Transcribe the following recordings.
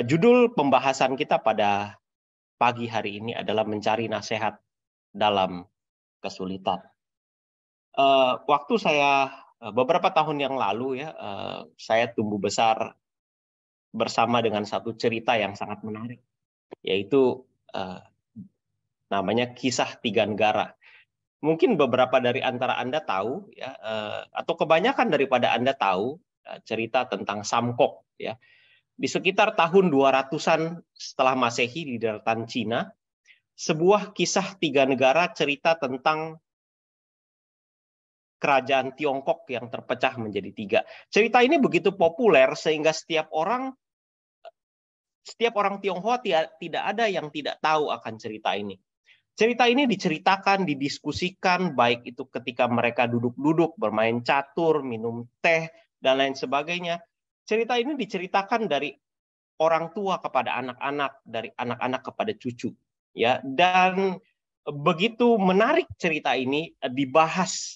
Eh, judul pembahasan kita pada pagi hari ini adalah mencari nasihat dalam kesulitan. Eh, waktu saya eh, beberapa tahun yang lalu ya, saya tumbuh besar bersama dengan satu cerita yang sangat menarik, yaitu namanya kisah tiga negara. Mungkin beberapa dari antara anda tahu ya, atau kebanyakan daripada anda tahu cerita tentang Samkok ya. Di sekitar tahun 200-an setelah Masehi di daratan Cina, sebuah kisah tiga negara cerita tentang kerajaan Tiongkok yang terpecah menjadi tiga. Cerita ini begitu populer sehingga setiap orang setiap orang Tionghoa tidak ada yang tidak tahu akan cerita ini. Cerita ini diceritakan, didiskusikan, baik itu ketika mereka duduk-duduk, bermain catur, minum teh, dan lain sebagainya cerita ini diceritakan dari orang tua kepada anak-anak, dari anak-anak kepada cucu, ya. Dan begitu menarik cerita ini eh, dibahas.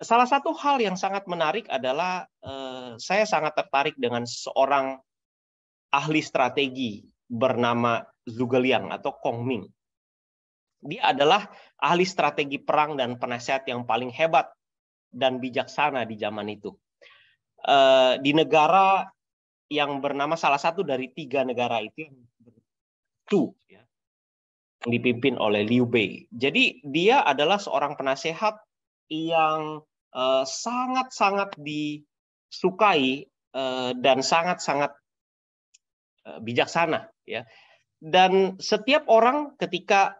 Salah satu hal yang sangat menarik adalah eh, saya sangat tertarik dengan seorang ahli strategi bernama Zhuge Liang atau Kong Ming. Dia adalah ahli strategi perang dan penasihat yang paling hebat dan bijaksana di zaman itu. Eh, di negara yang bernama salah satu dari tiga negara itu yang ya, dipimpin oleh Liu Bei. Jadi dia adalah seorang penasehat yang eh, sangat-sangat disukai eh, dan sangat-sangat bijaksana ya. Dan setiap orang ketika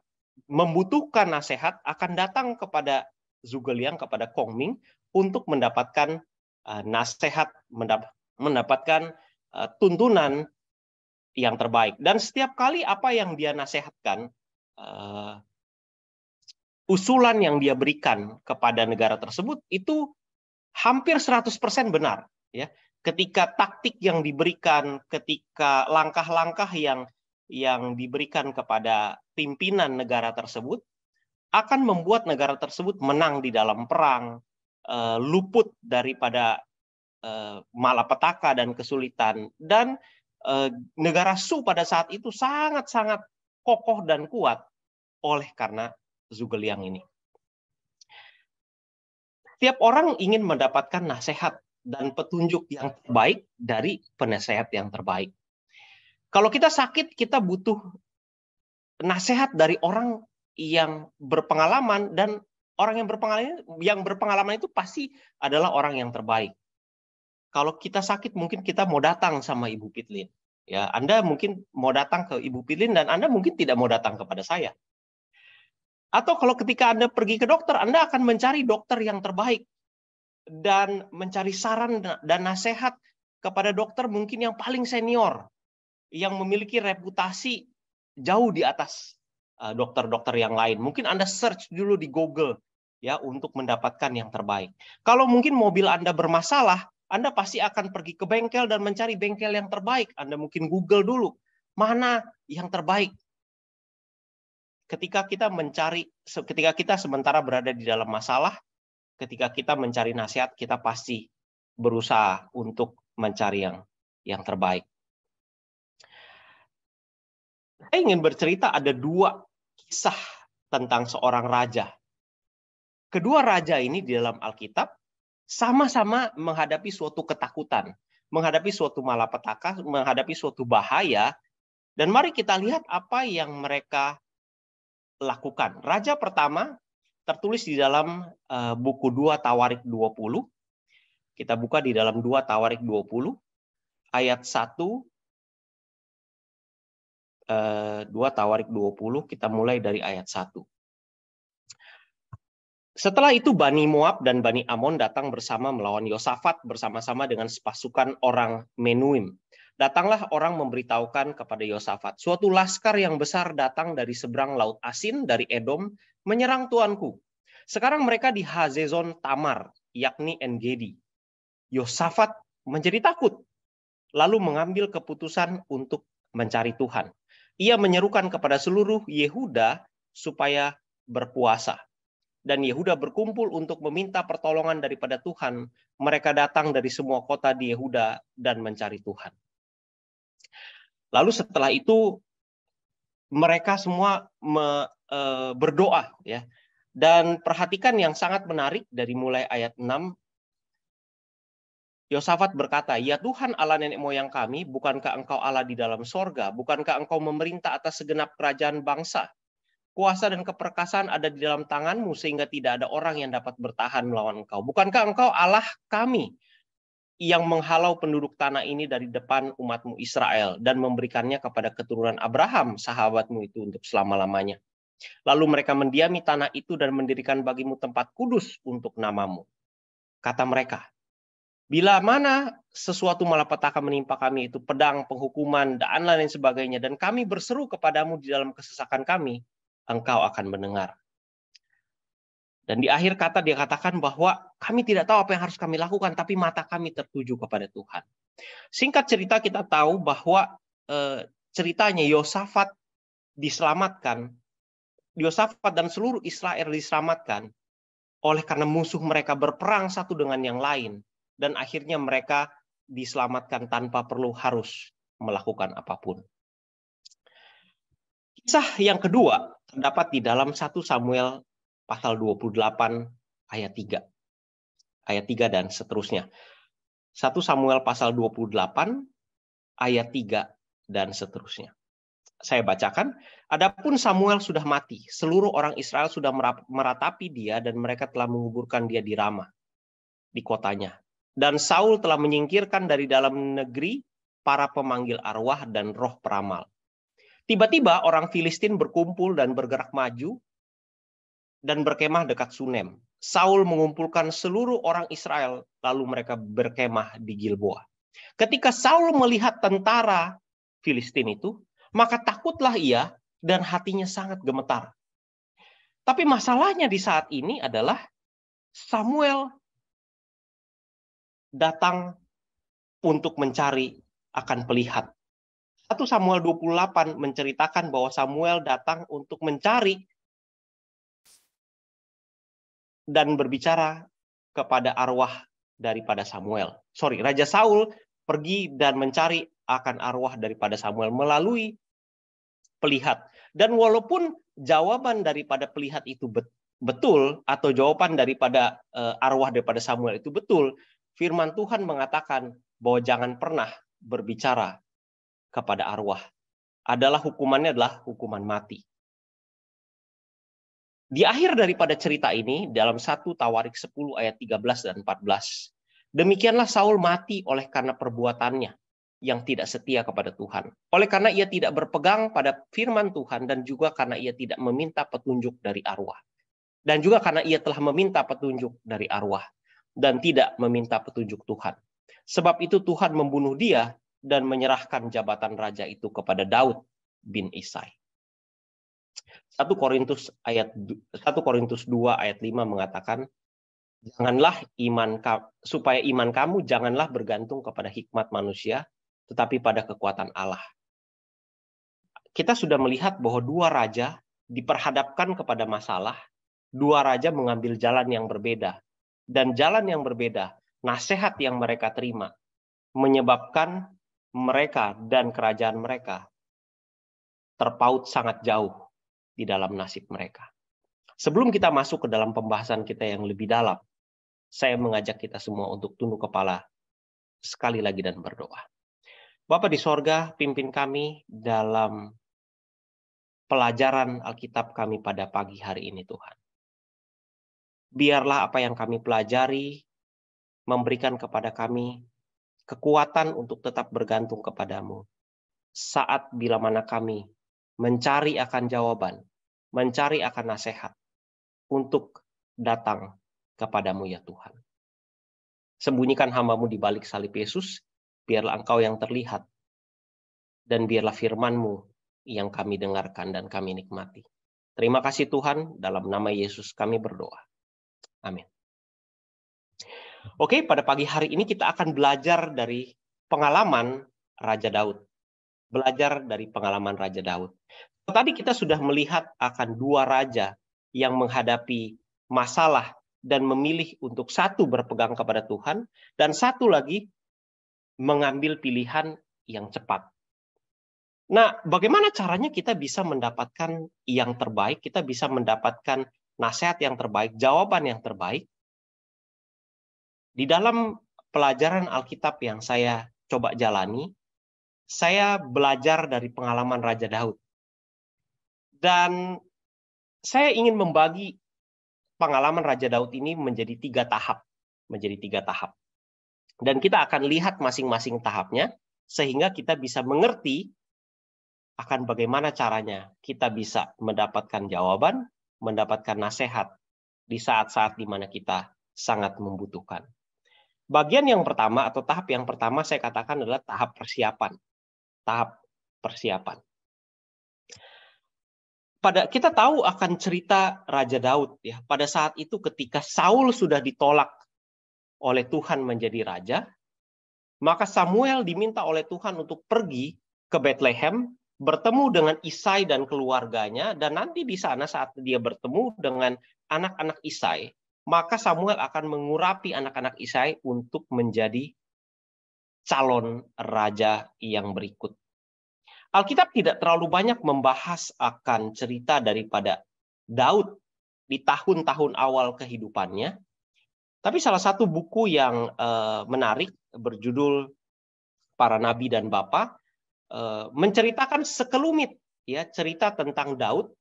membutuhkan nasihat akan datang kepada Zhuge Liang kepada Kong Ming untuk mendapatkan Eh, nasihat, mendapatkan eh, tuntunan yang terbaik. Dan setiap kali apa yang dia nasihatkan, eh, usulan yang dia berikan kepada negara tersebut itu hampir 100% benar. Ya, ketika taktik yang diberikan, ketika langkah-langkah yang yang diberikan kepada pimpinan negara tersebut akan membuat negara tersebut menang di dalam perang, uh, luput daripada uh, malapetaka dan kesulitan dan uh, negara Su pada saat itu sangat-sangat kokoh dan kuat oleh karena Zugeliang ini. Tiap orang ingin mendapatkan nasihat dan petunjuk yang terbaik dari penasehat yang terbaik. Kalau kita sakit, kita butuh nasihat dari orang yang berpengalaman dan orang yang berpengalaman yang berpengalaman itu pasti adalah orang yang terbaik. Kalau kita sakit mungkin kita mau datang sama Ibu Pitlin. Ya, Anda mungkin mau datang ke Ibu Pitlin dan Anda mungkin tidak mau datang kepada saya. Atau kalau ketika Anda pergi ke dokter, Anda akan mencari dokter yang terbaik dan mencari saran dan nasihat kepada dokter mungkin yang paling senior yang memiliki reputasi jauh di atas eh, dokter-dokter yang lain. Mungkin Anda search dulu di Google ya untuk mendapatkan yang terbaik. Kalau mungkin mobil Anda bermasalah, Anda pasti akan pergi ke bengkel dan mencari bengkel yang terbaik. Anda mungkin Google dulu, mana yang terbaik. Ketika kita mencari ketika kita sementara berada di dalam masalah, ketika kita mencari nasihat, kita pasti berusaha untuk mencari yang yang terbaik. Saya ingin bercerita ada dua kisah tentang seorang raja kedua raja ini di dalam Alkitab sama-sama menghadapi suatu ketakutan, menghadapi suatu malapetaka, menghadapi suatu bahaya. Dan mari kita lihat apa yang mereka lakukan. Raja pertama tertulis di dalam eh, buku 2 Tawarik 20. Kita buka di dalam 2 Tawarik 20 ayat 1 2 eh, Tawarik 20 kita mulai dari ayat 1. Setelah itu Bani Moab dan Bani Amon datang bersama melawan Yosafat bersama-sama dengan sepasukan orang Menuim. Datanglah orang memberitahukan kepada Yosafat, suatu laskar yang besar datang dari seberang Laut Asin dari Edom menyerang tuanku. Sekarang mereka di Hazezon Tamar, yakni Engedi. Yosafat menjadi takut, lalu mengambil keputusan untuk mencari Tuhan. Ia menyerukan kepada seluruh Yehuda supaya berpuasa dan Yehuda berkumpul untuk meminta pertolongan daripada Tuhan, mereka datang dari semua kota di Yehuda dan mencari Tuhan. Lalu setelah itu mereka semua me, e, berdoa ya. Dan perhatikan yang sangat menarik dari mulai ayat 6 Yosafat berkata, "Ya Tuhan Allah nenek moyang kami, bukankah Engkau Allah di dalam sorga? Bukankah Engkau memerintah atas segenap kerajaan bangsa? Kuasa dan keperkasaan ada di dalam tanganmu sehingga tidak ada orang yang dapat bertahan melawan engkau. Bukankah engkau Allah kami yang menghalau penduduk tanah ini dari depan umatmu Israel dan memberikannya kepada keturunan Abraham, sahabatmu itu untuk selama-lamanya. Lalu mereka mendiami tanah itu dan mendirikan bagimu tempat kudus untuk namamu. Kata mereka, bila mana sesuatu malapetaka menimpa kami itu pedang, penghukuman, dan lain sebagainya, dan kami berseru kepadamu di dalam kesesakan kami, engkau akan mendengar. Dan di akhir kata dia katakan bahwa kami tidak tahu apa yang harus kami lakukan, tapi mata kami tertuju kepada Tuhan. Singkat cerita kita tahu bahwa eh, ceritanya Yosafat diselamatkan, Yosafat dan seluruh Israel diselamatkan oleh karena musuh mereka berperang satu dengan yang lain dan akhirnya mereka diselamatkan tanpa perlu harus melakukan apapun. Kisah yang kedua terdapat di dalam 1 Samuel pasal 28 ayat 3. Ayat 3 dan seterusnya. 1 Samuel pasal 28 ayat 3 dan seterusnya. Saya bacakan, adapun Samuel sudah mati, seluruh orang Israel sudah meratapi dia dan mereka telah menguburkan dia di Rama, di kotanya. Dan Saul telah menyingkirkan dari dalam negeri para pemanggil arwah dan roh peramal Tiba-tiba orang Filistin berkumpul dan bergerak maju dan berkemah dekat Sunem. Saul mengumpulkan seluruh orang Israel lalu mereka berkemah di Gilboa. Ketika Saul melihat tentara Filistin itu, maka takutlah ia dan hatinya sangat gemetar. Tapi masalahnya di saat ini adalah Samuel datang untuk mencari akan pelihat 1 Samuel 28 menceritakan bahwa Samuel datang untuk mencari dan berbicara kepada arwah daripada Samuel. Sorry, Raja Saul pergi dan mencari akan arwah daripada Samuel melalui pelihat. Dan walaupun jawaban daripada pelihat itu betul atau jawaban daripada eh, arwah daripada Samuel itu betul, firman Tuhan mengatakan bahwa jangan pernah berbicara kepada arwah adalah hukumannya adalah hukuman mati. Di akhir daripada cerita ini, dalam satu Tawarik 10 ayat 13 dan 14, demikianlah Saul mati oleh karena perbuatannya yang tidak setia kepada Tuhan. Oleh karena ia tidak berpegang pada firman Tuhan dan juga karena ia tidak meminta petunjuk dari arwah. Dan juga karena ia telah meminta petunjuk dari arwah dan tidak meminta petunjuk Tuhan. Sebab itu Tuhan membunuh dia dan menyerahkan jabatan raja itu kepada Daud bin Isai. 1 Korintus ayat 1 Korintus 2 ayat 5 mengatakan janganlah iman supaya iman kamu janganlah bergantung kepada hikmat manusia tetapi pada kekuatan Allah. Kita sudah melihat bahwa dua raja diperhadapkan kepada masalah, dua raja mengambil jalan yang berbeda dan jalan yang berbeda, nasihat yang mereka terima menyebabkan mereka dan kerajaan mereka terpaut sangat jauh di dalam nasib mereka. Sebelum kita masuk ke dalam pembahasan kita yang lebih dalam, saya mengajak kita semua untuk tunduk kepala sekali lagi dan berdoa. Bapak di sorga, pimpin kami dalam pelajaran Alkitab kami pada pagi hari ini Tuhan. Biarlah apa yang kami pelajari memberikan kepada kami kekuatan untuk tetap bergantung kepadamu. Saat bila mana kami mencari akan jawaban, mencari akan nasihat untuk datang kepadamu ya Tuhan. Sembunyikan hambamu di balik salib Yesus, biarlah engkau yang terlihat, dan biarlah firmanmu yang kami dengarkan dan kami nikmati. Terima kasih Tuhan, dalam nama Yesus kami berdoa. Amin. Oke, pada pagi hari ini kita akan belajar dari pengalaman Raja Daud. Belajar dari pengalaman Raja Daud. Tadi kita sudah melihat akan dua raja yang menghadapi masalah dan memilih untuk satu berpegang kepada Tuhan dan satu lagi mengambil pilihan yang cepat. Nah, bagaimana caranya kita bisa mendapatkan yang terbaik, kita bisa mendapatkan nasihat yang terbaik, jawaban yang terbaik di dalam pelajaran Alkitab yang saya coba jalani, saya belajar dari pengalaman Raja Daud. Dan saya ingin membagi pengalaman Raja Daud ini menjadi tiga tahap. Menjadi tiga tahap. Dan kita akan lihat masing-masing tahapnya, sehingga kita bisa mengerti akan bagaimana caranya kita bisa mendapatkan jawaban, mendapatkan nasihat di saat-saat di mana kita sangat membutuhkan. Bagian yang pertama atau tahap yang pertama saya katakan adalah tahap persiapan. Tahap persiapan. Pada kita tahu akan cerita Raja Daud ya. Pada saat itu ketika Saul sudah ditolak oleh Tuhan menjadi raja, maka Samuel diminta oleh Tuhan untuk pergi ke Bethlehem bertemu dengan Isai dan keluarganya dan nanti di sana saat dia bertemu dengan anak-anak Isai maka Samuel akan mengurapi anak-anak Isai untuk menjadi calon raja yang berikut. Alkitab tidak terlalu banyak membahas akan cerita daripada Daud di tahun-tahun awal kehidupannya. Tapi salah satu buku yang eh, menarik berjudul Para Nabi dan Bapa eh, menceritakan sekelumit ya cerita tentang Daud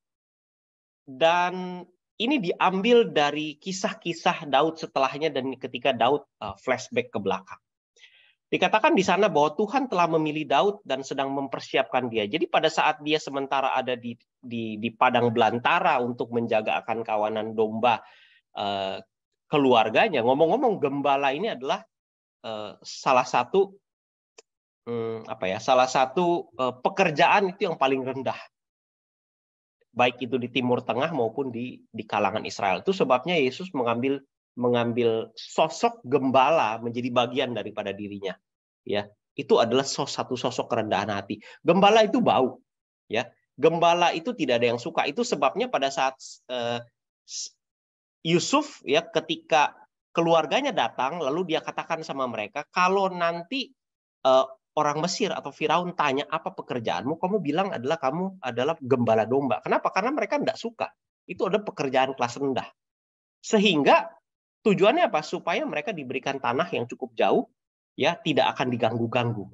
dan ini diambil dari kisah-kisah Daud setelahnya dan ketika Daud eh, flashback ke belakang. Dikatakan di sana bahwa Tuhan telah memilih Daud dan sedang mempersiapkan dia. Jadi pada saat dia sementara ada di di, di padang belantara untuk menjaga akan kawanan domba uh, keluarganya. Ngomong-ngomong gembala ini adalah uh, salah satu um, apa ya? Salah satu uh, pekerjaan itu yang paling rendah baik itu di Timur Tengah maupun di di kalangan Israel. Itu sebabnya Yesus mengambil mengambil sosok gembala menjadi bagian daripada dirinya. Ya, itu adalah satu sosok kerendahan hati. Gembala itu bau, ya. Gembala itu tidak ada yang suka. Itu sebabnya pada saat eh, Yusuf ya ketika keluarganya datang lalu dia katakan sama mereka kalau nanti eh, orang Mesir atau Firaun tanya apa pekerjaanmu, kamu bilang adalah kamu adalah gembala domba. Kenapa? Karena mereka tidak suka. Itu adalah pekerjaan kelas rendah. Sehingga tujuannya apa? Supaya mereka diberikan tanah yang cukup jauh, ya tidak akan diganggu-ganggu.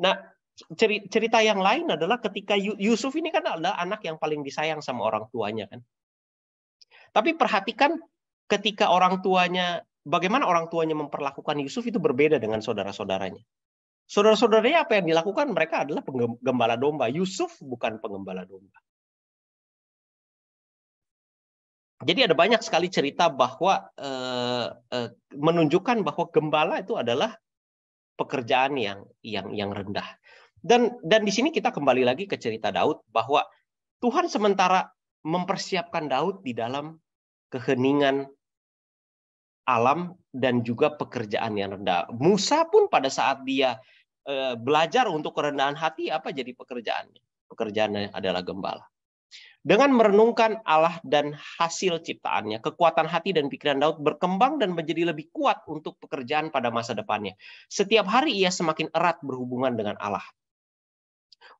Nah, cerita yang lain adalah ketika Yusuf ini kan adalah anak yang paling disayang sama orang tuanya kan. Tapi perhatikan ketika orang tuanya bagaimana orang tuanya memperlakukan Yusuf itu berbeda dengan saudara-saudaranya. Saudara-saudaranya apa yang dilakukan mereka adalah penggembala domba. Yusuf bukan penggembala domba. Jadi ada banyak sekali cerita bahwa eh, eh, menunjukkan bahwa gembala itu adalah pekerjaan yang yang yang rendah. Dan dan di sini kita kembali lagi ke cerita Daud bahwa Tuhan sementara mempersiapkan Daud di dalam keheningan alam dan juga pekerjaan yang rendah. Musa pun pada saat dia Eh, belajar untuk kerendahan hati apa jadi pekerjaannya? Pekerjaannya adalah gembala. Dengan merenungkan Allah dan hasil ciptaannya, kekuatan hati dan pikiran Daud berkembang dan menjadi lebih kuat untuk pekerjaan pada masa depannya. Setiap hari ia semakin erat berhubungan dengan Allah.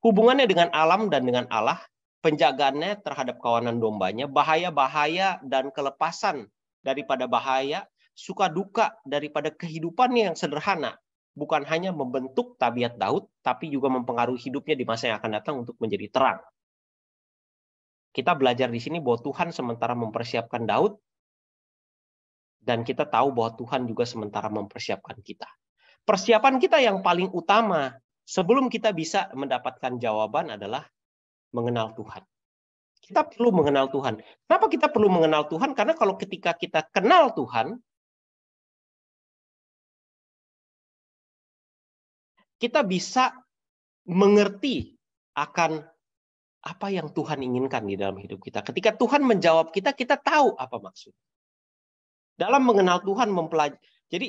Hubungannya dengan alam dan dengan Allah, penjagaannya terhadap kawanan dombanya, bahaya-bahaya dan kelepasan daripada bahaya, suka duka daripada kehidupannya yang sederhana, bukan hanya membentuk tabiat Daud, tapi juga mempengaruhi hidupnya di masa yang akan datang untuk menjadi terang. Kita belajar di sini bahwa Tuhan sementara mempersiapkan Daud, dan kita tahu bahwa Tuhan juga sementara mempersiapkan kita. Persiapan kita yang paling utama sebelum kita bisa mendapatkan jawaban adalah mengenal Tuhan. Kita perlu mengenal Tuhan. Kenapa kita perlu mengenal Tuhan? Karena kalau ketika kita kenal Tuhan, kita bisa mengerti akan apa yang Tuhan inginkan di dalam hidup kita. Ketika Tuhan menjawab kita, kita tahu apa maksud Dalam mengenal Tuhan mempelajari. Jadi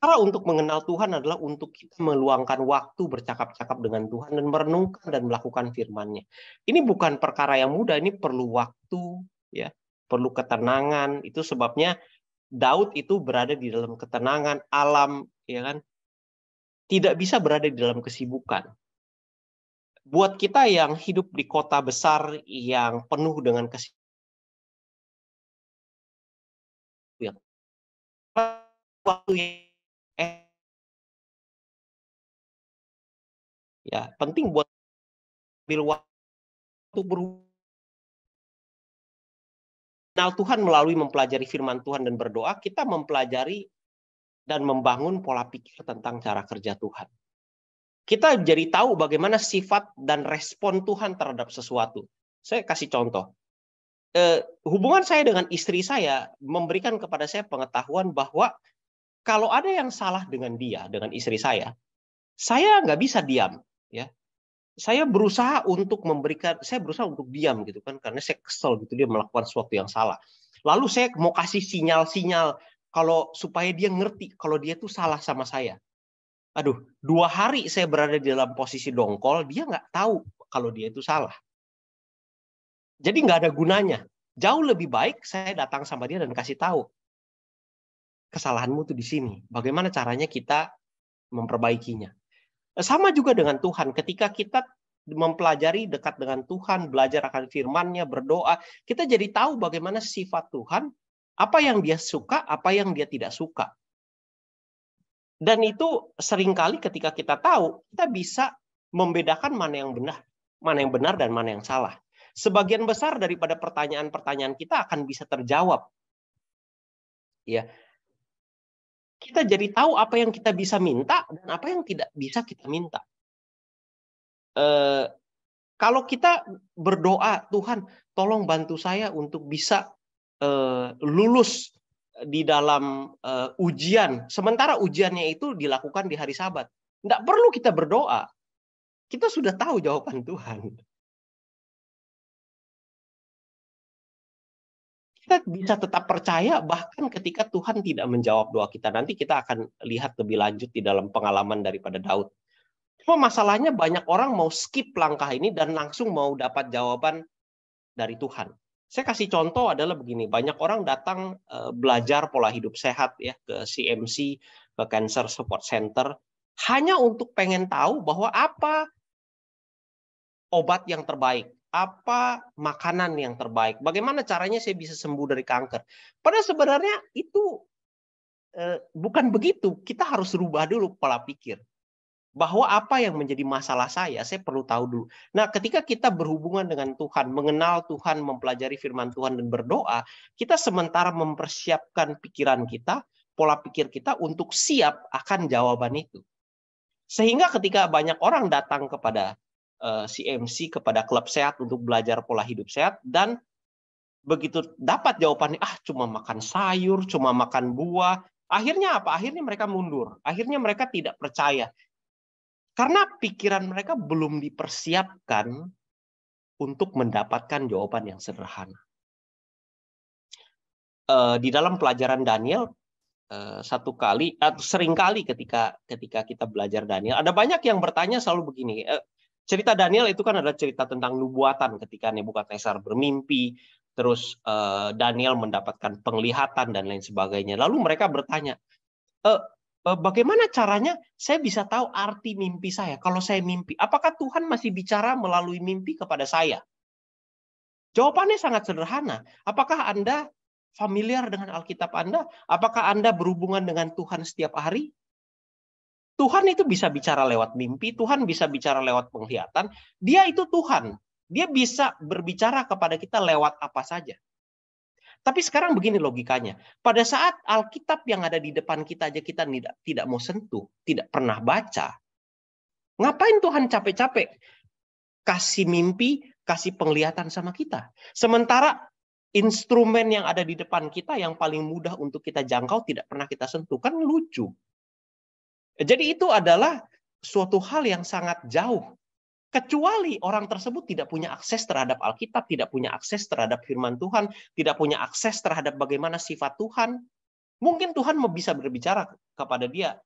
cara untuk mengenal Tuhan adalah untuk kita meluangkan waktu bercakap-cakap dengan Tuhan dan merenungkan dan melakukan firman-Nya. Ini bukan perkara yang mudah, ini perlu waktu, ya, perlu ketenangan. Itu sebabnya Daud itu berada di dalam ketenangan alam, ya kan? tidak bisa berada di dalam kesibukan. Buat kita yang hidup di kota besar yang penuh dengan kesibukan, ya penting buat ambil waktu berkenal Tuhan melalui mempelajari firman Tuhan dan berdoa kita mempelajari dan membangun pola pikir tentang cara kerja Tuhan. Kita jadi tahu bagaimana sifat dan respon Tuhan terhadap sesuatu. Saya kasih contoh. Eh, hubungan saya dengan istri saya memberikan kepada saya pengetahuan bahwa kalau ada yang salah dengan dia, dengan istri saya, saya nggak bisa diam. Ya, saya berusaha untuk memberikan, saya berusaha untuk diam gitu kan, karena saya kesel gitu dia melakukan sesuatu yang salah. Lalu saya mau kasih sinyal-sinyal kalau supaya dia ngerti kalau dia tuh salah sama saya. Aduh, dua hari saya berada di dalam posisi dongkol, dia nggak tahu kalau dia itu salah. Jadi nggak ada gunanya. Jauh lebih baik saya datang sama dia dan kasih tahu kesalahanmu tuh di sini. Bagaimana caranya kita memperbaikinya? Eh, sama juga dengan Tuhan. Ketika kita mempelajari dekat dengan Tuhan, belajar akan firman-Nya, berdoa, kita jadi tahu bagaimana sifat Tuhan apa yang dia suka, apa yang dia tidak suka. Dan itu seringkali ketika kita tahu, kita bisa membedakan mana yang benar, mana yang benar dan mana yang salah. Sebagian besar daripada pertanyaan-pertanyaan kita akan bisa terjawab. Ya. Kita jadi tahu apa yang kita bisa minta dan apa yang tidak bisa kita minta. Eh, kalau kita berdoa, Tuhan, tolong bantu saya untuk bisa uh, lulus di dalam uh, ujian, sementara ujiannya itu dilakukan di hari Sabat. Tidak perlu kita berdoa, kita sudah tahu jawaban Tuhan. Kita bisa tetap percaya bahkan ketika Tuhan tidak menjawab doa kita. Nanti kita akan lihat lebih lanjut di dalam pengalaman daripada Daud. Cuma masalahnya banyak orang mau skip langkah ini dan langsung mau dapat jawaban dari Tuhan. Saya kasih contoh adalah begini, banyak orang datang eh, belajar pola hidup sehat ya ke CMC, ke Cancer Support Center hanya untuk pengen tahu bahwa apa obat yang terbaik, apa makanan yang terbaik, bagaimana caranya saya bisa sembuh dari kanker. Padahal sebenarnya itu eh, bukan begitu. Kita harus rubah dulu pola pikir bahwa apa yang menjadi masalah saya, saya perlu tahu dulu. Nah, ketika kita berhubungan dengan Tuhan, mengenal Tuhan, mempelajari firman Tuhan dan berdoa, kita sementara mempersiapkan pikiran kita, pola pikir kita untuk siap akan jawaban itu. Sehingga ketika banyak orang datang kepada CMC, eh, kepada klub sehat untuk belajar pola hidup sehat dan begitu dapat jawabannya ah cuma makan sayur, cuma makan buah, akhirnya apa? Akhirnya mereka mundur. Akhirnya mereka tidak percaya karena pikiran mereka belum dipersiapkan untuk mendapatkan jawaban yang sederhana. Eh, di dalam pelajaran Daniel, eh, satu kali atau eh, sering kali ketika ketika kita belajar Daniel, ada banyak yang bertanya selalu begini. Cerita Daniel itu kan adalah cerita tentang nubuatan ketika Nebukadnezar bermimpi, terus Daniel mendapatkan penglihatan dan lain sebagainya. Lalu mereka bertanya, e, Eh, bagaimana caranya saya bisa tahu arti mimpi saya? Kalau saya mimpi, apakah Tuhan masih bicara melalui mimpi kepada saya? Jawabannya sangat sederhana. Apakah Anda familiar dengan Alkitab Anda? Apakah Anda berhubungan dengan Tuhan setiap hari? Tuhan itu bisa bicara lewat mimpi, Tuhan bisa bicara lewat penglihatan. Dia itu Tuhan. Dia bisa berbicara kepada kita lewat apa saja. Tapi sekarang begini logikanya. Pada saat Alkitab yang ada di depan kita aja kita tidak tidak mau sentuh, tidak pernah baca. Ngapain Tuhan capek-capek kasih mimpi, kasih penglihatan sama kita? Sementara instrumen yang ada di depan kita yang paling mudah untuk kita jangkau tidak pernah kita sentuh. Kan lucu. Jadi itu adalah suatu hal yang sangat jauh kecuali orang tersebut tidak punya akses terhadap Alkitab, tidak punya akses terhadap firman Tuhan, tidak punya akses terhadap bagaimana sifat Tuhan. Mungkin Tuhan bisa berbicara kepada dia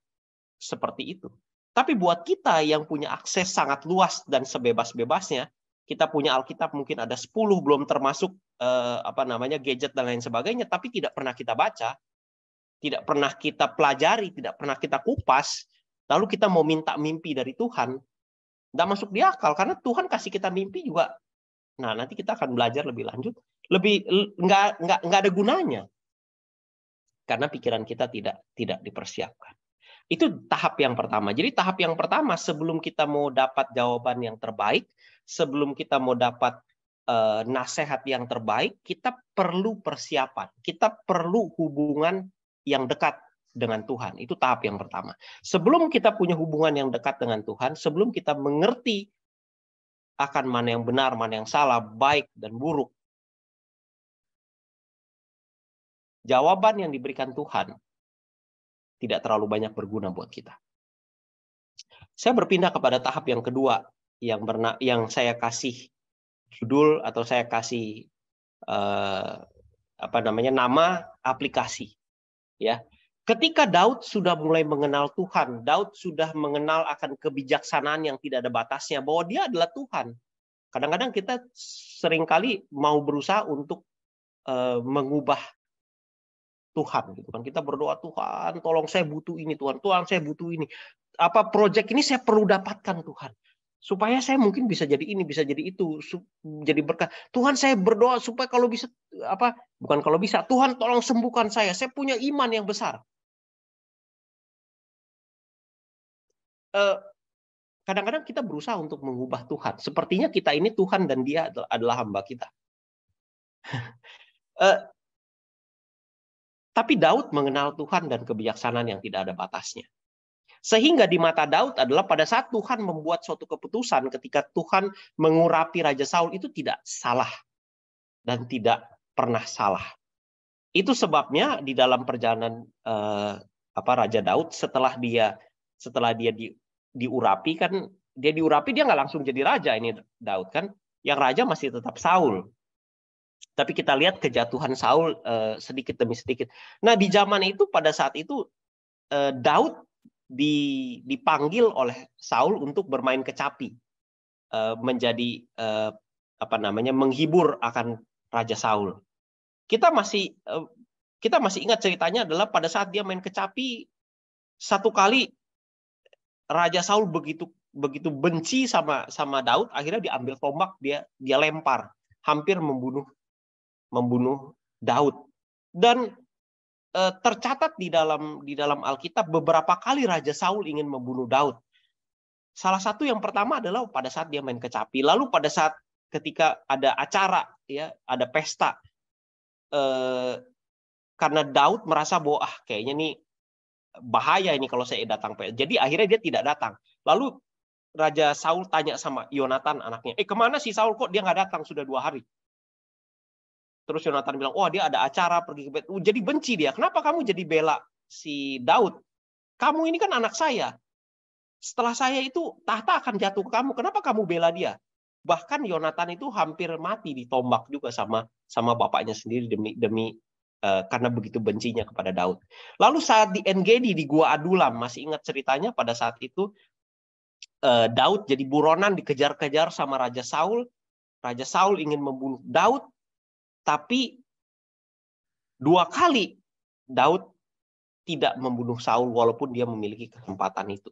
seperti itu. Tapi buat kita yang punya akses sangat luas dan sebebas-bebasnya, kita punya Alkitab mungkin ada 10 belum termasuk eh, apa namanya gadget dan lain sebagainya, tapi tidak pernah kita baca, tidak pernah kita pelajari, tidak pernah kita kupas, lalu kita mau minta mimpi dari Tuhan, nggak masuk di akal karena Tuhan kasih kita mimpi juga. Nah nanti kita akan belajar lebih lanjut, lebih nggak nggak nggak ada gunanya karena pikiran kita tidak tidak dipersiapkan. Itu tahap yang pertama. Jadi tahap yang pertama sebelum kita mau dapat jawaban yang terbaik, sebelum kita mau dapat uh, eh, nasihat yang terbaik, kita perlu persiapan. Kita perlu hubungan yang dekat dengan Tuhan. Itu tahap yang pertama. Sebelum kita punya hubungan yang dekat dengan Tuhan, sebelum kita mengerti akan mana yang benar, mana yang salah, baik dan buruk. Jawaban yang diberikan Tuhan tidak terlalu banyak berguna buat kita. Saya berpindah kepada tahap yang kedua yang berna yang saya kasih judul atau saya kasih eh, apa namanya nama aplikasi ya Ketika Daud sudah mulai mengenal Tuhan, Daud sudah mengenal akan kebijaksanaan yang tidak ada batasnya bahwa dia adalah Tuhan. Kadang-kadang kita seringkali mau berusaha untuk eh, mengubah Tuhan gitu kan. Kita berdoa Tuhan, tolong saya butuh ini Tuhan, Tuhan saya butuh ini. Apa proyek ini saya perlu dapatkan Tuhan supaya saya mungkin bisa jadi ini bisa jadi itu jadi berkat Tuhan saya berdoa supaya kalau bisa apa bukan kalau bisa Tuhan tolong sembuhkan saya saya punya iman yang besar Eh, kadang-kadang kita berusaha untuk mengubah Tuhan. Sepertinya kita ini Tuhan dan Dia adalah hamba kita. Eh, tapi Daud mengenal Tuhan dan kebijaksanaan yang tidak ada batasnya. Sehingga di mata Daud adalah pada saat Tuhan membuat suatu keputusan ketika Tuhan mengurapi Raja Saul itu tidak salah dan tidak pernah salah. Itu sebabnya di dalam perjalanan eh, apa Raja Daud setelah dia setelah dia di, diurapi kan dia diurapi dia nggak langsung jadi raja ini Daud kan yang raja masih tetap Saul tapi kita lihat kejatuhan Saul eh, sedikit demi sedikit nah di zaman itu pada saat itu eh, Daud di, dipanggil oleh Saul untuk bermain kecapi eh, menjadi eh, apa namanya menghibur akan Raja Saul kita masih eh, kita masih ingat ceritanya adalah pada saat dia main kecapi satu kali Raja Saul begitu begitu benci sama sama Daud akhirnya diambil tombak dia dia lempar hampir membunuh membunuh Daud dan e, tercatat di dalam di dalam Alkitab beberapa kali Raja Saul ingin membunuh Daud salah satu yang pertama adalah pada saat dia main kecapi lalu pada saat ketika ada acara ya ada pesta e, karena Daud merasa bahwa ah kayaknya nih bahaya ini kalau saya datang. Jadi akhirnya dia tidak datang. Lalu Raja Saul tanya sama Yonatan anaknya, eh kemana si Saul kok dia nggak datang sudah dua hari? Terus Yonatan bilang, wah oh, dia ada acara pergi ke Bet. Jadi benci dia. Kenapa kamu jadi bela si Daud? Kamu ini kan anak saya. Setelah saya itu tahta akan jatuh ke kamu. Kenapa kamu bela dia? Bahkan Yonatan itu hampir mati ditombak juga sama sama bapaknya sendiri demi demi Eh, karena begitu bencinya kepada Daud. Lalu saat di Engedi di Gua Adulam, masih ingat ceritanya pada saat itu eh, Daud jadi buronan dikejar-kejar sama Raja Saul. Raja Saul ingin membunuh Daud, tapi dua kali Daud tidak membunuh Saul walaupun dia memiliki kesempatan itu.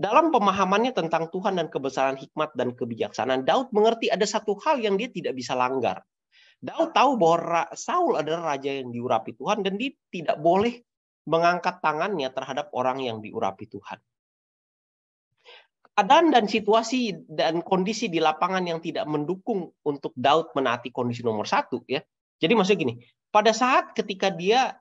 Dalam pemahamannya tentang Tuhan dan kebesaran hikmat dan kebijaksanaan, Daud mengerti ada satu hal yang dia tidak bisa langgar. Daud tahu bahwa Saul adalah raja yang diurapi Tuhan dan dia tidak boleh mengangkat tangannya terhadap orang yang diurapi Tuhan. Keadaan dan situasi dan kondisi di lapangan yang tidak mendukung untuk Daud menaati kondisi nomor satu ya. Jadi maksudnya gini, pada saat ketika dia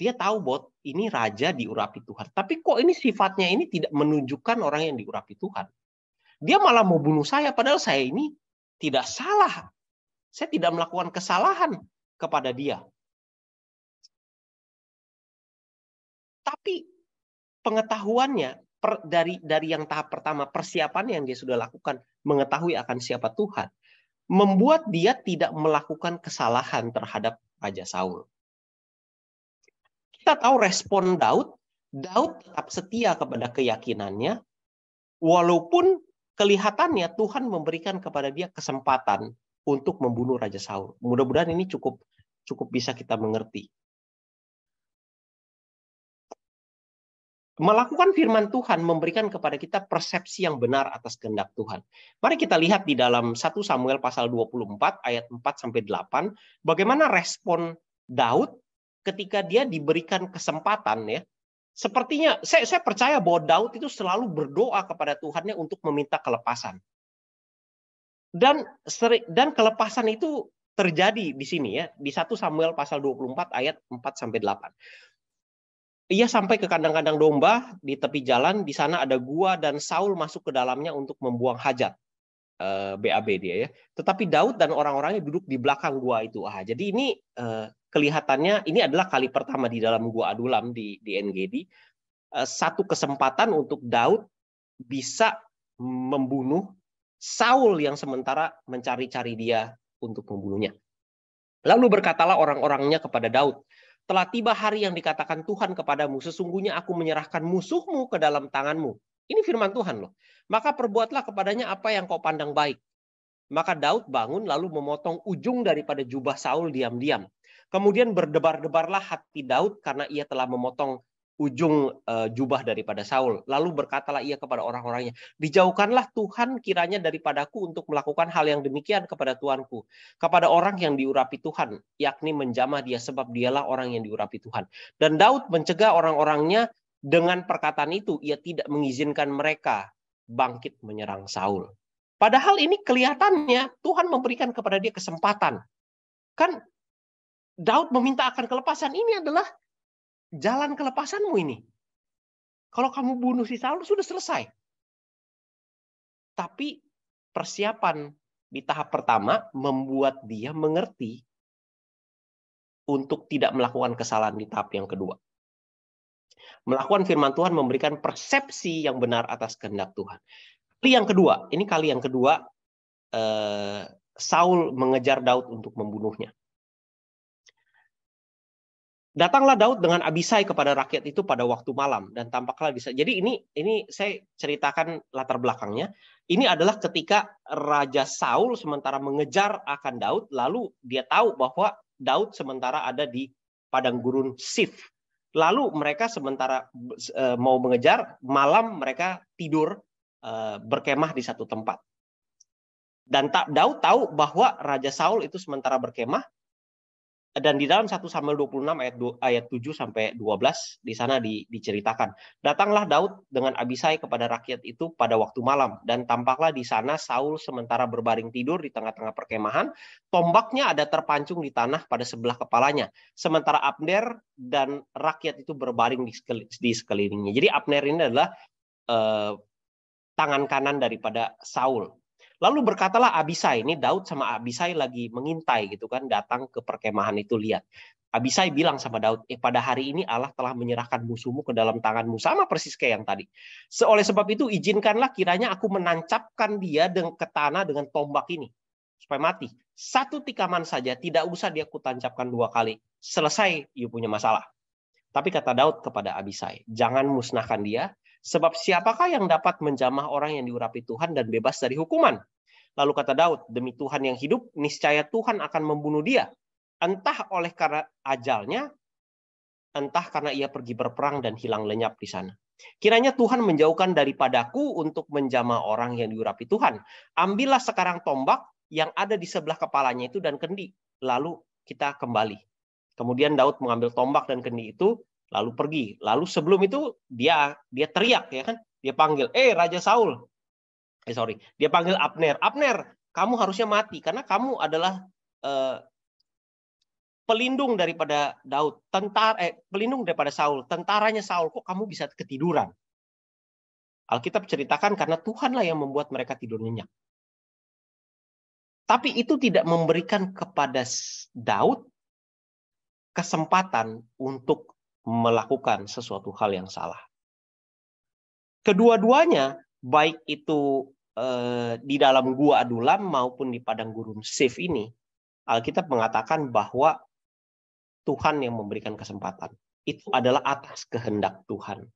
dia tahu bahwa ini raja diurapi Tuhan. Tapi kok ini sifatnya ini tidak menunjukkan orang yang diurapi Tuhan. Dia malah mau bunuh saya padahal saya ini tidak salah saya tidak melakukan kesalahan kepada dia. Tapi pengetahuannya per, dari dari yang tahap pertama persiapan yang dia sudah lakukan mengetahui akan siapa Tuhan membuat dia tidak melakukan kesalahan terhadap Raja Saul. Kita tahu respon Daud, Daud tetap setia kepada keyakinannya walaupun kelihatannya Tuhan memberikan kepada dia kesempatan untuk membunuh Raja Saul. Mudah-mudahan ini cukup cukup bisa kita mengerti. Melakukan firman Tuhan memberikan kepada kita persepsi yang benar atas kehendak Tuhan. Mari kita lihat di dalam 1 Samuel pasal 24 ayat 4 sampai 8 bagaimana respon Daud ketika dia diberikan kesempatan ya. Sepertinya saya, saya percaya bahwa Daud itu selalu berdoa kepada Tuhannya untuk meminta kelepasan. Dan seri, dan kelepasan itu terjadi di sini ya, di 1 Samuel pasal 24 ayat 4 sampai 8. Ia sampai ke kandang-kandang domba di tepi jalan, di sana ada gua dan Saul masuk ke dalamnya untuk membuang hajat. BAB eh, dia ya. Tetapi Daud dan orang-orangnya duduk di belakang gua itu. Ah, jadi ini eh, kelihatannya ini adalah kali pertama di dalam gua Adulam di di NGD eh, satu kesempatan untuk Daud bisa membunuh Saul yang sementara mencari-cari dia untuk membunuhnya. Lalu berkatalah orang-orangnya kepada Daud, telah tiba hari yang dikatakan Tuhan kepadamu, sesungguhnya aku menyerahkan musuhmu ke dalam tanganmu. Ini firman Tuhan loh. Maka perbuatlah kepadanya apa yang kau pandang baik. Maka Daud bangun lalu memotong ujung daripada jubah Saul diam-diam. Kemudian berdebar-debarlah hati Daud karena ia telah memotong ujung eh, jubah daripada Saul. Lalu berkatalah ia kepada orang-orangnya, "Dijauhkanlah Tuhan kiranya daripadaku untuk melakukan hal yang demikian kepada Tuanku, kepada orang yang diurapi Tuhan, yakni menjamah dia sebab dialah orang yang diurapi Tuhan." Dan Daud mencegah orang-orangnya dengan perkataan itu, ia tidak mengizinkan mereka bangkit menyerang Saul. Padahal ini kelihatannya Tuhan memberikan kepada dia kesempatan. Kan Daud meminta akan kelepasan ini adalah jalan kelepasanmu ini. Kalau kamu bunuh si Saul sudah selesai. Tapi persiapan di tahap pertama membuat dia mengerti untuk tidak melakukan kesalahan di tahap yang kedua. Melakukan firman Tuhan memberikan persepsi yang benar atas kehendak Tuhan. Kali yang kedua, ini kali yang kedua eh, Saul mengejar Daud untuk membunuhnya. Datanglah Daud dengan Abisai kepada rakyat itu pada waktu malam dan tampaklah bisa. Jadi ini ini saya ceritakan latar belakangnya. Ini adalah ketika Raja Saul sementara mengejar akan Daud lalu dia tahu bahwa Daud sementara ada di padang gurun Sif. Lalu mereka sementara e, mau mengejar, malam mereka tidur e, berkemah di satu tempat. Dan Daud tahu bahwa Raja Saul itu sementara berkemah dan di dalam 1 Samuel 26 ayat 2, ayat 7 sampai 12 di sana di, diceritakan. Datanglah Daud dengan Abisai kepada rakyat itu pada waktu malam dan tampaklah di sana Saul sementara berbaring tidur di tengah-tengah perkemahan, tombaknya ada terpancung di tanah pada sebelah kepalanya. Sementara Abner dan rakyat itu berbaring di, di sekelilingnya. Jadi Abner ini adalah eh, tangan kanan daripada Saul. Lalu berkatalah Abisai, ini Daud sama Abisai lagi mengintai gitu kan, datang ke perkemahan itu lihat. Abisai bilang sama Daud, eh, pada hari ini Allah telah menyerahkan musuhmu ke dalam tanganmu. Sama persis kayak yang tadi. Seoleh sebab itu izinkanlah kiranya aku menancapkan dia ke tanah dengan tombak ini. Supaya mati. Satu tikaman saja, tidak usah dia kutancapkan dua kali. Selesai, you punya masalah. Tapi kata Daud kepada Abisai, jangan musnahkan dia, Sebab siapakah yang dapat menjamah orang yang diurapi Tuhan dan bebas dari hukuman? Lalu kata Daud, demi Tuhan yang hidup, niscaya Tuhan akan membunuh dia. Entah oleh karena ajalnya, entah karena ia pergi berperang dan hilang lenyap di sana. Kiranya Tuhan menjauhkan daripadaku untuk menjamah orang yang diurapi Tuhan. Ambillah sekarang tombak yang ada di sebelah kepalanya itu dan kendi. Lalu kita kembali. Kemudian Daud mengambil tombak dan kendi itu, lalu pergi. Lalu sebelum itu dia dia teriak ya kan, dia panggil, eh Raja Saul, eh sorry, dia panggil Abner, Abner, kamu harusnya mati karena kamu adalah eh, pelindung daripada Daud, tentara eh pelindung daripada Saul, tentaranya Saul kok kamu bisa ketiduran. Alkitab ceritakan karena Tuhanlah yang membuat mereka tidur nyenyak. Tapi itu tidak memberikan kepada Daud kesempatan untuk melakukan sesuatu hal yang salah. Kedua-duanya, baik itu eh, di dalam gua Adulam maupun di padang gurun Sif ini, Alkitab mengatakan bahwa Tuhan yang memberikan kesempatan. Itu adalah atas kehendak Tuhan.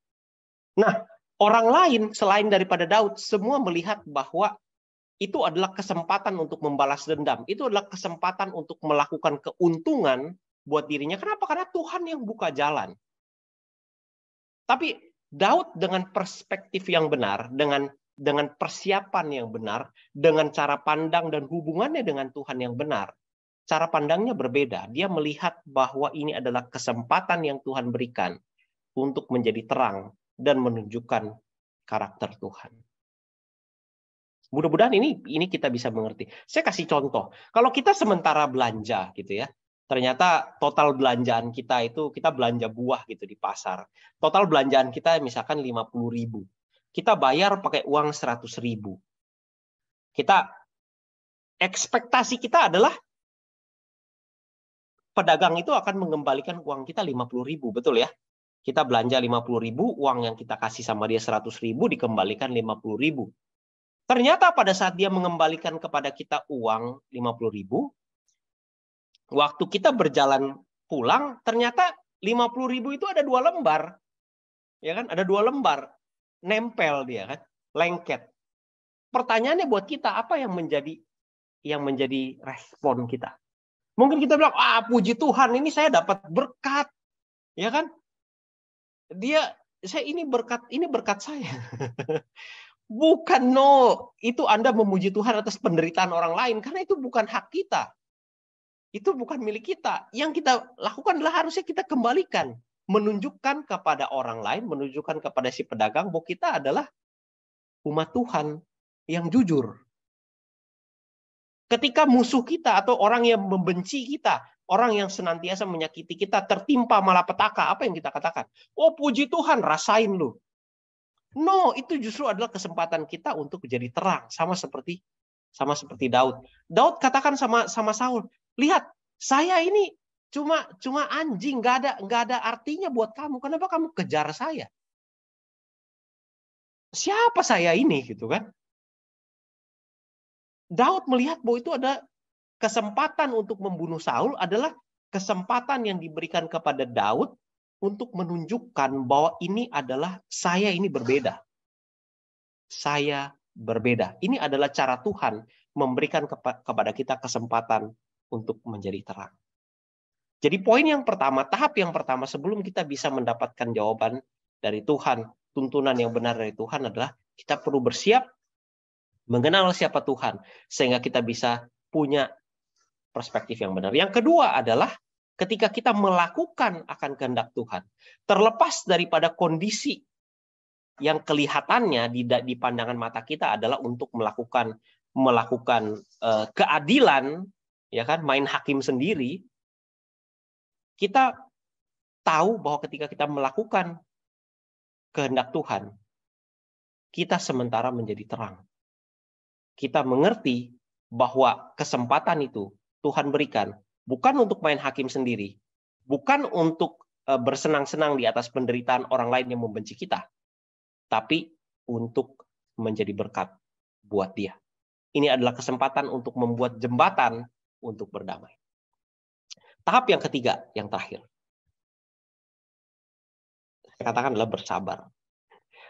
Nah, orang lain selain daripada Daud semua melihat bahwa itu adalah kesempatan untuk membalas dendam. Itu adalah kesempatan untuk melakukan keuntungan buat dirinya. Kenapa? Karena Tuhan yang buka jalan. Tapi Daud dengan perspektif yang benar, dengan dengan persiapan yang benar, dengan cara pandang dan hubungannya dengan Tuhan yang benar, cara pandangnya berbeda. Dia melihat bahwa ini adalah kesempatan yang Tuhan berikan untuk menjadi terang dan menunjukkan karakter Tuhan. Mudah-mudahan ini ini kita bisa mengerti. Saya kasih contoh. Kalau kita sementara belanja gitu ya, ternyata total belanjaan kita itu kita belanja buah gitu di pasar. Total belanjaan kita misalkan 50 ribu. Kita bayar pakai uang seratus ribu. Kita ekspektasi kita adalah pedagang itu akan mengembalikan uang kita 50 ribu, betul ya? Kita belanja 50 ribu, uang yang kita kasih sama dia seratus ribu dikembalikan 50 ribu. Ternyata pada saat dia mengembalikan kepada kita uang 50 ribu, Waktu kita berjalan pulang, ternyata 50.000 ribu itu ada dua lembar. Ya kan? Ada dua lembar. Nempel dia kan. Lengket. Pertanyaannya buat kita, apa yang menjadi yang menjadi respon kita? Mungkin kita bilang, ah puji Tuhan, ini saya dapat berkat. Ya kan? Dia, saya ini berkat, ini berkat saya. bukan no, itu Anda memuji Tuhan atas penderitaan orang lain karena itu bukan hak kita itu bukan milik kita. Yang kita lakukan adalah harusnya kita kembalikan, menunjukkan kepada orang lain, menunjukkan kepada si pedagang bahwa kita adalah umat Tuhan yang jujur. Ketika musuh kita atau orang yang membenci kita, orang yang senantiasa menyakiti kita, tertimpa malapetaka, apa yang kita katakan? Oh puji Tuhan, rasain lu. No, itu justru adalah kesempatan kita untuk menjadi terang, sama seperti sama seperti Daud. Daud katakan sama sama Saul, lihat saya ini cuma cuma anjing, nggak ada nggak ada artinya buat kamu. Kenapa kamu kejar saya? Siapa saya ini gitu kan? Daud melihat bahwa itu ada kesempatan untuk membunuh Saul adalah kesempatan yang diberikan kepada Daud untuk menunjukkan bahwa ini adalah saya ini berbeda. Saya berbeda. Ini adalah cara Tuhan memberikan kepada kita kesempatan untuk menjadi terang. Jadi poin yang pertama, tahap yang pertama sebelum kita bisa mendapatkan jawaban dari Tuhan, tuntunan yang benar dari Tuhan adalah kita perlu bersiap mengenal siapa Tuhan sehingga kita bisa punya perspektif yang benar. Yang kedua adalah ketika kita melakukan akan kehendak Tuhan, terlepas daripada kondisi yang kelihatannya di, di pandangan mata kita adalah untuk melakukan melakukan eh, keadilan ya kan main hakim sendiri kita tahu bahwa ketika kita melakukan kehendak Tuhan kita sementara menjadi terang kita mengerti bahwa kesempatan itu Tuhan berikan bukan untuk main hakim sendiri bukan untuk eh, bersenang-senang di atas penderitaan orang lain yang membenci kita tapi untuk menjadi berkat buat dia ini adalah kesempatan untuk membuat jembatan untuk berdamai. Tahap yang ketiga, yang terakhir. Saya katakan adalah bersabar.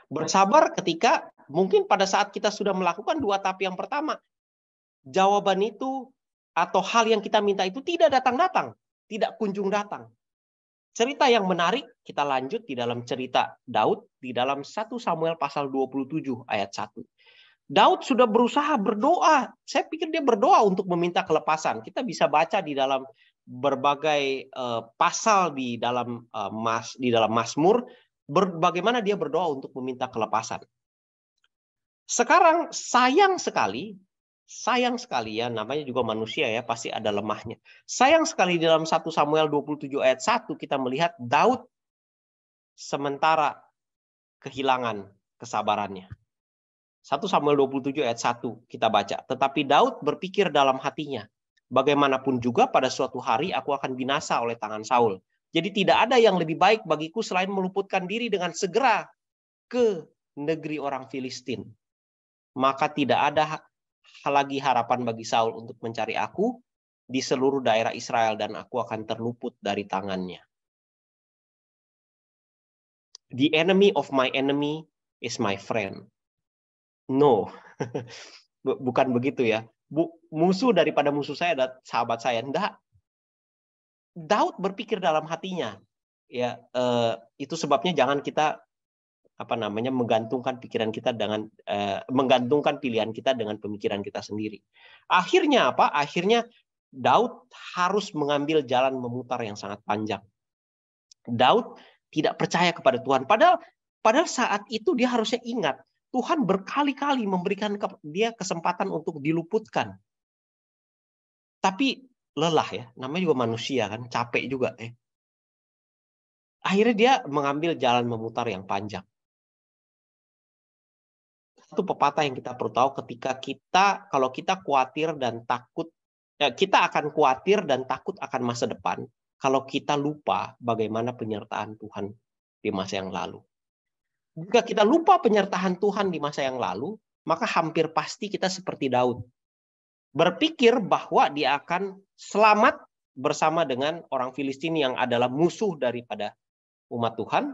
Bersabar ketika mungkin pada saat kita sudah melakukan dua tahap yang pertama, jawaban itu atau hal yang kita minta itu tidak datang-datang, tidak kunjung datang. Cerita yang menarik kita lanjut di dalam cerita Daud di dalam 1 Samuel pasal 27 ayat 1. Daud sudah berusaha berdoa. Saya pikir dia berdoa untuk meminta kelepasan. Kita bisa baca di dalam berbagai uh, pasal di dalam uh, mas di dalam Mazmur bagaimana dia berdoa untuk meminta kelepasan. Sekarang sayang sekali, sayang sekali ya namanya juga manusia ya pasti ada lemahnya. Sayang sekali di dalam 1 Samuel 27 ayat 1 kita melihat Daud sementara kehilangan kesabarannya. 1 Samuel 27 ayat 1 kita baca. Tetapi Daud berpikir dalam hatinya, bagaimanapun juga pada suatu hari aku akan binasa oleh tangan Saul. Jadi tidak ada yang lebih baik bagiku selain meluputkan diri dengan segera ke negeri orang Filistin. Maka tidak ada lagi harapan bagi Saul untuk mencari aku di seluruh daerah Israel dan aku akan terluput dari tangannya. The enemy of my enemy is my friend. No, bukan begitu ya. Bu, musuh daripada musuh saya dan sahabat saya. Enggak. Daud berpikir dalam hatinya. Ya, eh, itu sebabnya jangan kita apa namanya menggantungkan pikiran kita dengan eh, menggantungkan pilihan kita dengan pemikiran kita sendiri. Akhirnya apa? Akhirnya Daud harus mengambil jalan memutar yang sangat panjang. Daud tidak percaya kepada Tuhan. Padahal padahal saat itu dia harusnya ingat Tuhan berkali-kali memberikan dia kesempatan untuk diluputkan. Tapi lelah ya, namanya juga manusia kan, capek juga ya. Akhirnya dia mengambil jalan memutar yang panjang. Satu pepatah yang kita perlu tahu ketika kita kalau kita khawatir dan takut ya, kita akan khawatir dan takut akan masa depan kalau kita lupa bagaimana penyertaan Tuhan di masa yang lalu jika kita lupa penyertaan Tuhan di masa yang lalu, maka hampir pasti kita seperti Daud. Berpikir bahwa dia akan selamat bersama dengan orang Filistin yang adalah musuh daripada umat Tuhan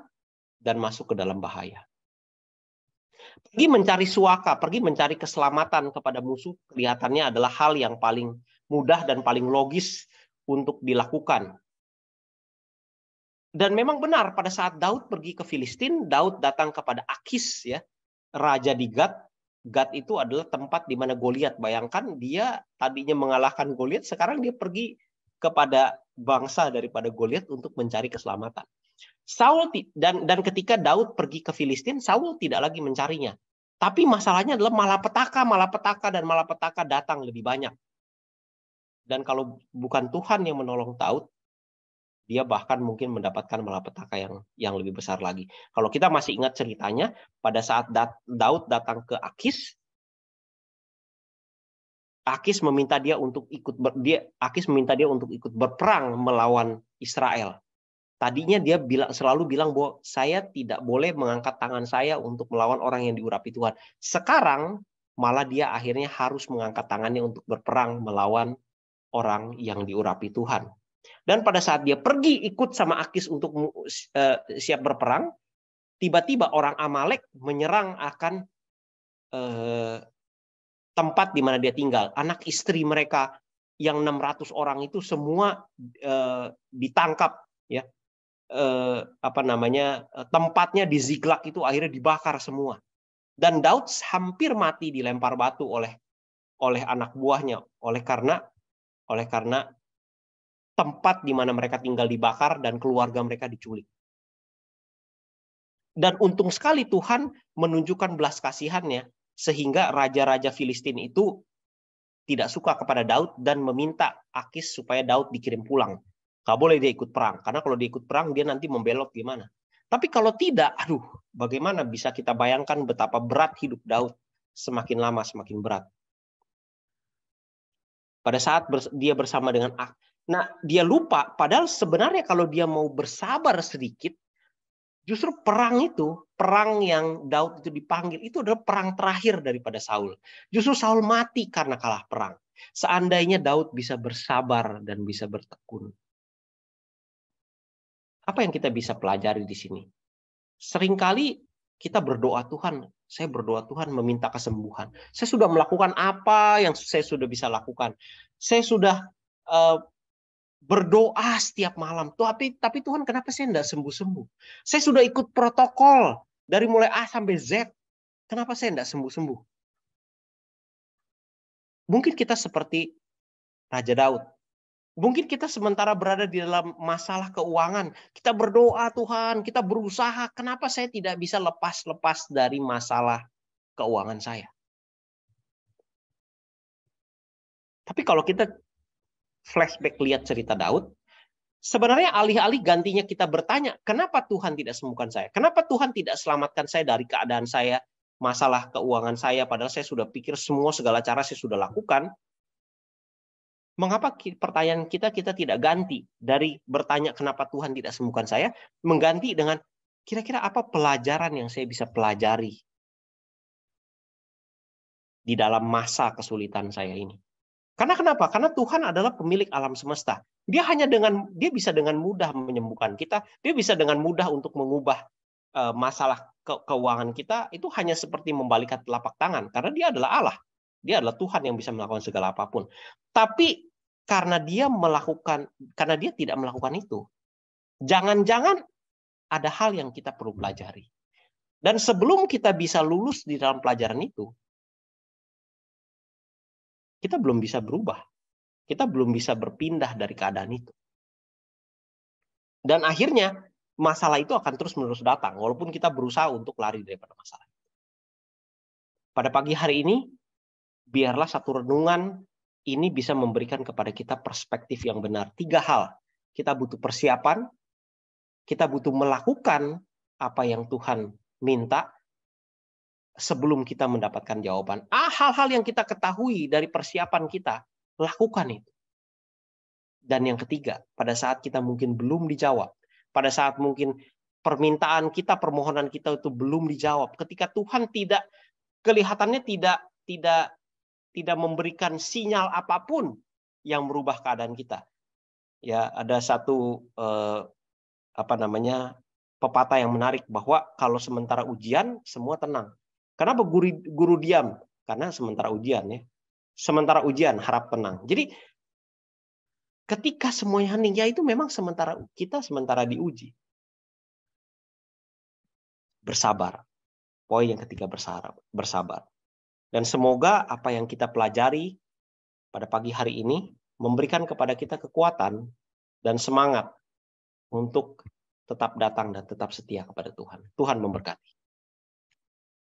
dan masuk ke dalam bahaya. Pergi mencari suaka, pergi mencari keselamatan kepada musuh, kelihatannya adalah hal yang paling mudah dan paling logis untuk dilakukan. Dan memang benar pada saat Daud pergi ke Filistin, Daud datang kepada Akis ya, raja di Gad. Gad itu adalah tempat di mana Goliat. Bayangkan dia tadinya mengalahkan Goliat, sekarang dia pergi kepada bangsa daripada Goliat untuk mencari keselamatan. Saul dan dan ketika Daud pergi ke Filistin, Saul tidak lagi mencarinya. Tapi masalahnya adalah malapetaka, malapetaka dan malapetaka datang lebih banyak. Dan kalau bukan Tuhan yang menolong Daud, dia bahkan mungkin mendapatkan malapetaka yang yang lebih besar lagi. Kalau kita masih ingat ceritanya, pada saat Daud datang ke Akis, Akis meminta dia untuk ikut ber, dia Akis meminta dia untuk ikut berperang melawan Israel. Tadinya dia bilang selalu bilang bahwa saya tidak boleh mengangkat tangan saya untuk melawan orang yang diurapi Tuhan. Sekarang malah dia akhirnya harus mengangkat tangannya untuk berperang melawan orang yang diurapi Tuhan. Dan pada saat dia pergi ikut sama Akis untuk uh, siap berperang, tiba-tiba orang Amalek menyerang akan uh, tempat di mana dia tinggal. Anak istri mereka yang 600 orang itu semua uh, ditangkap ya. Uh, apa namanya? tempatnya di Ziklag itu akhirnya dibakar semua. Dan Daud hampir mati dilempar batu oleh oleh anak buahnya oleh karena oleh karena tempat di mana mereka tinggal dibakar dan keluarga mereka diculik. Dan untung sekali Tuhan menunjukkan belas kasihannya sehingga raja-raja Filistin itu tidak suka kepada Daud dan meminta Akis supaya Daud dikirim pulang. Gak boleh dia ikut perang karena kalau dia ikut perang dia nanti membelot gimana. Tapi kalau tidak, aduh, bagaimana bisa kita bayangkan betapa berat hidup Daud semakin lama semakin berat. Pada saat dia bersama dengan Nah, dia lupa. Padahal sebenarnya kalau dia mau bersabar sedikit, justru perang itu, perang yang Daud itu dipanggil, itu adalah perang terakhir daripada Saul. Justru Saul mati karena kalah perang. Seandainya Daud bisa bersabar dan bisa bertekun. Apa yang kita bisa pelajari di sini? Seringkali kita berdoa Tuhan, saya berdoa Tuhan meminta kesembuhan. Saya sudah melakukan apa yang saya sudah bisa lakukan. Saya sudah uh, berdoa setiap malam. Tapi tapi Tuhan kenapa saya tidak sembuh-sembuh? Saya sudah ikut protokol dari mulai A sampai Z. Kenapa saya tidak sembuh-sembuh? Mungkin kita seperti Raja Daud. Mungkin kita sementara berada di dalam masalah keuangan. Kita berdoa Tuhan, kita berusaha. Kenapa saya tidak bisa lepas-lepas dari masalah keuangan saya? Tapi kalau kita flashback lihat cerita Daud, sebenarnya alih-alih gantinya kita bertanya, kenapa Tuhan tidak sembuhkan saya? Kenapa Tuhan tidak selamatkan saya dari keadaan saya, masalah keuangan saya, padahal saya sudah pikir semua segala cara saya sudah lakukan. Mengapa pertanyaan kita kita tidak ganti dari bertanya kenapa Tuhan tidak sembuhkan saya, mengganti dengan kira-kira apa pelajaran yang saya bisa pelajari di dalam masa kesulitan saya ini. Karena kenapa? Karena Tuhan adalah pemilik alam semesta. Dia hanya dengan dia bisa dengan mudah menyembuhkan kita, dia bisa dengan mudah untuk mengubah uh, masalah ke keuangan kita itu hanya seperti membalikkan telapak tangan karena dia adalah Allah. Dia adalah Tuhan yang bisa melakukan segala apapun. Tapi karena dia melakukan karena dia tidak melakukan itu, jangan-jangan ada hal yang kita perlu pelajari. Dan sebelum kita bisa lulus di dalam pelajaran itu, kita belum bisa berubah. Kita belum bisa berpindah dari keadaan itu. Dan akhirnya masalah itu akan terus-menerus datang walaupun kita berusaha untuk lari daripada masalah Pada pagi hari ini biarlah satu renungan ini bisa memberikan kepada kita perspektif yang benar. Tiga hal. Kita butuh persiapan, kita butuh melakukan apa yang Tuhan minta, sebelum kita mendapatkan jawaban. Ah, hal-hal yang kita ketahui dari persiapan kita, lakukan itu. Dan yang ketiga, pada saat kita mungkin belum dijawab, pada saat mungkin permintaan kita, permohonan kita itu belum dijawab, ketika Tuhan tidak kelihatannya tidak tidak tidak memberikan sinyal apapun yang merubah keadaan kita. Ya, ada satu eh, apa namanya pepatah yang menarik bahwa kalau sementara ujian semua tenang, Kenapa guru guru diam? Karena sementara ujian ya. Sementara ujian harap tenang. Jadi ketika semuanya hening ya itu memang sementara kita sementara diuji. Bersabar. Poin yang ketiga bersabar, bersabar. Dan semoga apa yang kita pelajari pada pagi hari ini memberikan kepada kita kekuatan dan semangat untuk tetap datang dan tetap setia kepada Tuhan. Tuhan memberkati.